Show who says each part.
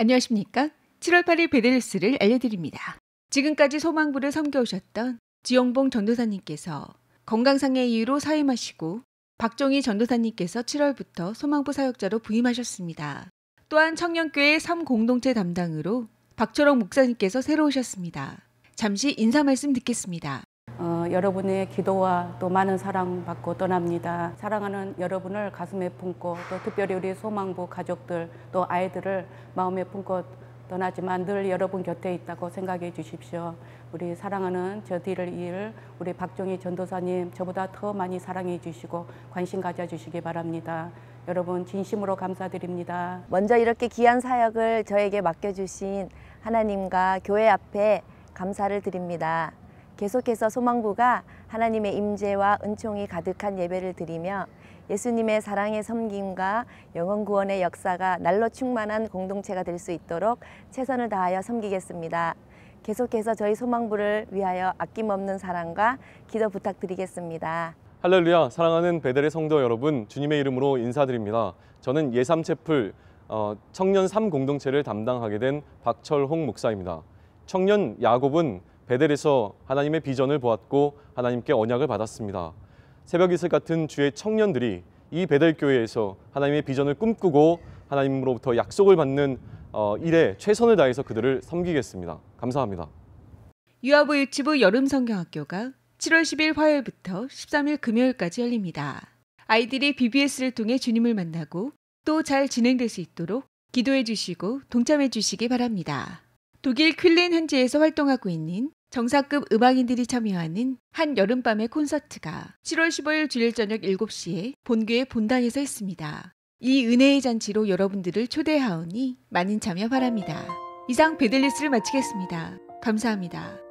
Speaker 1: 안녕하십니까? 7월 8일 베델스를 알려드립니다. 지금까지 소망부를 섬겨오셨던 지영봉 전도사님께서 건강상의 이유로 사임하시고 박종희 전도사님께서 7월부터 소망부 사역자로 부임하셨습니다. 또한 청년교회 3 공동체 담당으로 박초롱 목사님께서 새로 오셨습니다. 잠시 인사 말씀 듣겠습니다.
Speaker 2: 어, 여러분의 기도와 또 많은 사랑 받고 떠납니다. 사랑하는 여러분을 가슴에 품고 또 특별히 우리 소망부 가족들 또 아이들을 마음에 품고 떠나지만 늘 여러분 곁에 있다고 생각해 주십시오. 우리 사랑하는 저 뒤를 이을 우리 박종희 전도사님 저보다 더 많이 사랑해 주시고 관심 가져 주시기 바랍니다. 여러분 진심으로 감사드립니다. 먼저 이렇게
Speaker 3: 귀한 사역을 저에게 맡겨주신 하나님과 교회 앞에 감사를 드립니다. 계속해서 소망부가 하나님의 임재와 은총이 가득한 예배를 드리며 예수님의 사랑의 섬김과 영원 구원의 역사가 날로 충만한 공동체가 될 수 있도록 최선을 다하여 섬기겠습니다. 계속해서 저희 소망부를 위하여 아낌없는 사랑과 기도 부탁드리겠습니다.
Speaker 4: 할렐루야 사랑하는 베델의 성도 여러분 주님의 이름으로 인사드립니다. 저는 예삼채플 어, 청년 3 공동체를 담당하게 된 박철홍 목사입니다. 청년 야곱은 베델에서 하나님의 비전을 보았고 하나님께 언약을 받았습니다. 새벽 이슬 같은 주의 청년들이 이 베델 교회에서 하나님의 비전을 꿈꾸고 하나님으로부터 약속을 받는 어, 일에 최선을 다해서 그들을 섬기겠습니다. 감사합니다.
Speaker 1: 유아부 유치부 여름 성경학교가 7월 10일 화요일부터 13일 금요일까지 열립니다. 아이들이 BBS를 통해 주님을 만나고 또 잘 진행될 수 있도록 기도해 주시고 동참해 주시기 바랍니다. 독일 퀼린 현지에서 활동하고 있는 정사급 음악인들이 참여하는 한 여름밤의 콘서트가 7월 15일 주일 저녁 7시에 본교의 본당에서 있습니다. 이 은혜의 잔치로 여러분들을 초대하오니 많은 참여 바랍니다. 이상 베들리스를 마치겠습니다. 감사합니다.